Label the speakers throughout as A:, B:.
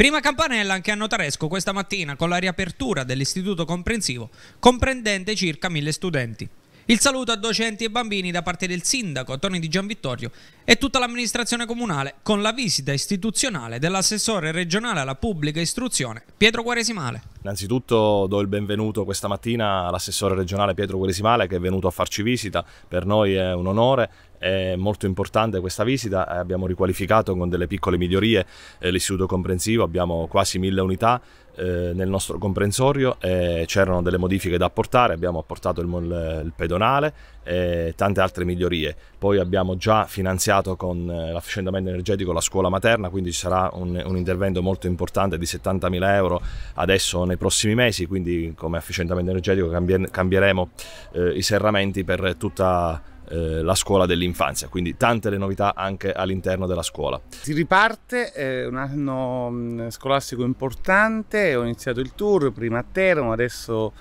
A: Prima campanella anche a Notaresco questa mattina con la riapertura dell'istituto comprensivo comprendente circa mille studenti. Il saluto a docenti e bambini da parte del sindaco Toni Di Gianvittorio e tutta l'amministrazione comunale con la visita istituzionale dell'assessore regionale alla pubblica istruzione Pietro Quaresimale.
B: Innanzitutto do il benvenuto questa mattina all'assessore regionale Pietro Gueresimale che è venuto a farci visita, per noi è un onore, è molto importante questa visita, eh, abbiamo riqualificato con delle piccole migliorie eh, l'istituto comprensivo, abbiamo quasi mille unità eh, nel nostro comprensorio, c'erano delle modifiche da apportare, abbiamo apportato il, pedonale e tante altre migliorie, poi abbiamo già finanziato con l'affascendamento energetico la scuola materna, quindi ci sarà un, un intervento molto importante di 70.000 euro adesso nei prossimi mesi, quindi come efficientamento energetico cambieremo eh, i serramenti per tutta eh, la scuola dell'infanzia, quindi tante le novità anche all'interno della scuola.
C: Si riparte, è eh, un anno mm, scolastico importante, ho iniziato il tour prima a Teramo, adesso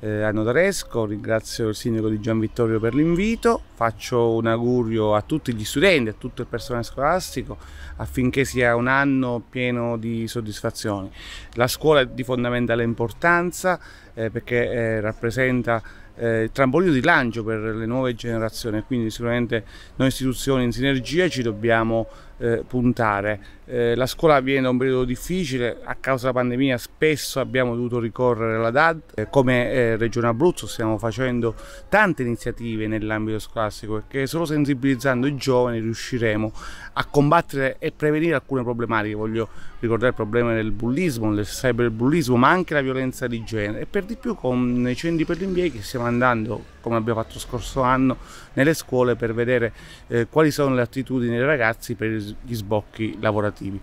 C: eh, a Notaresco, ringrazio il sindaco di Gian Vittorio per l'invito, faccio un augurio a tutti gli studenti, a tutto il personale scolastico affinché sia un anno pieno di soddisfazioni. La scuola è di fondamentale importanza eh, perché eh, rappresenta eh, trampolino di lancio per le nuove generazioni, quindi sicuramente noi istituzioni in sinergia ci dobbiamo eh, puntare. Eh, la scuola viene da un periodo difficile, a causa della pandemia spesso abbiamo dovuto ricorrere alla DAD, eh, come eh, Regione Abruzzo stiamo facendo tante iniziative nell'ambito scolastico perché solo sensibilizzando i giovani riusciremo a combattere e prevenire alcune problematiche, voglio ricordare il problema del bullismo, del cyberbullismo, ma anche la violenza di genere e per di più con i centri per l'impiego stiamo stiamo andando, come abbiamo fatto scorso anno, nelle scuole per vedere eh, quali sono le attitudini dei ragazzi per gli sbocchi lavorativi.